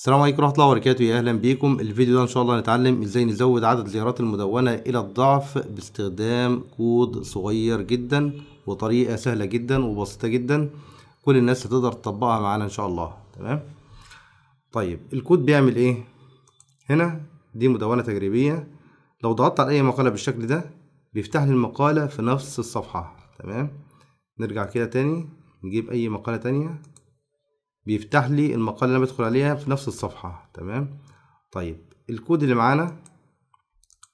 السلام عليكم ورحمه الله وبركاته يا اهلا بيكم الفيديو ده ان شاء الله هنتعلم ازاي نزود عدد الزيارات المدونه الى الضعف باستخدام كود صغير جدا وطريقه سهله جدا وبسيطه جدا كل الناس هتقدر تطبقها معانا ان شاء الله تمام طيب الكود بيعمل ايه هنا دي مدونه تجريبيه لو ضغطت على اي مقاله بالشكل ده بيفتح لي المقاله في نفس الصفحه تمام نرجع كده تاني نجيب اي مقاله تانية بيفتح لي المقالة اللي انا بدخل عليها في نفس الصفحة تمام طيب الكود اللي معانا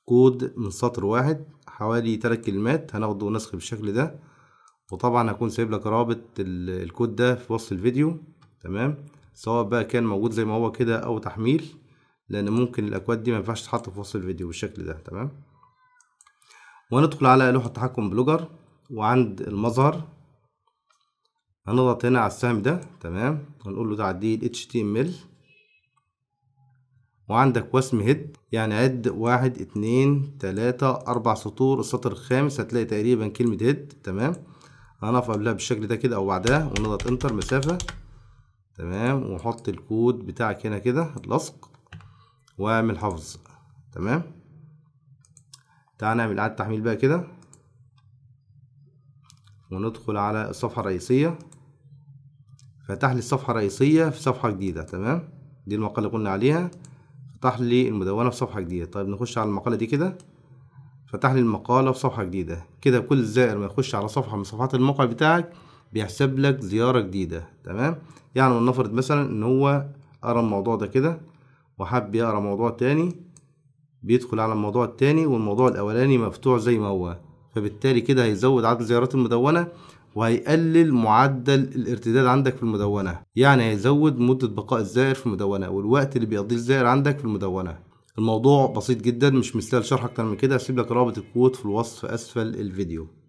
كود من سطر واحد حوالي تلات كلمات هناخده نسخ بالشكل ده وطبعا هكون سايب لك رابط الكود ده في وصف الفيديو تمام سواء بقى كان موجود زي ما هو كده او تحميل لان ممكن الاكواد دي ما ينفعش تتحط في وصف الفيديو بالشكل ده تمام وهندخل على لوحة تحكم بلوجر وعند المظهر هنضغط هنا على السهم ده تمام ونقول له تعديه ال HTML وعندك وسم هيد يعني عد واحد اتنين تلاتة أربع سطور السطر الخامس هتلاقي تقريبا كلمة هيد تمام هنقف قبلها بالشكل ده كده أو بعدها ونضغط انتر مسافة تمام ونحط الكود بتاعك هنا كده اللصق واعمل حفظ تمام تعال نعمل إعادة تحميل بقى كده وندخل على الصفحة الرئيسية فتح لي الصفحة الرئيسية في صفحة جديدة تمام دي المقالة اللي قلنا عليها فتح لي المدونة في صفحة جديدة طيب نخش على المقالة دي كده فتح لي المقالة في صفحة جديدة كده كل زائر ما يخش على صفحة من صفحات الموقع بتاعك بيحسب لك زيارة جديدة تمام يعني ولنفرض مثلا ان هو قرا الموضوع ده كده وحب يقرا موضوع تاني بيدخل على الموضوع التاني والموضوع الاولاني مفتوح زي ما هو فبالتالي كده هيزود عدد زيارات المدونة وهيقلل معدل الارتداد عندك في المدونة يعني هيزود مدة بقاء الزائر في المدونة والوقت اللي بيقضيه الزائر عندك في المدونة الموضوع بسيط جدا مش مستاهل شرح اكتر من كده هسيب لك رابط الكود في الوصف اسفل الفيديو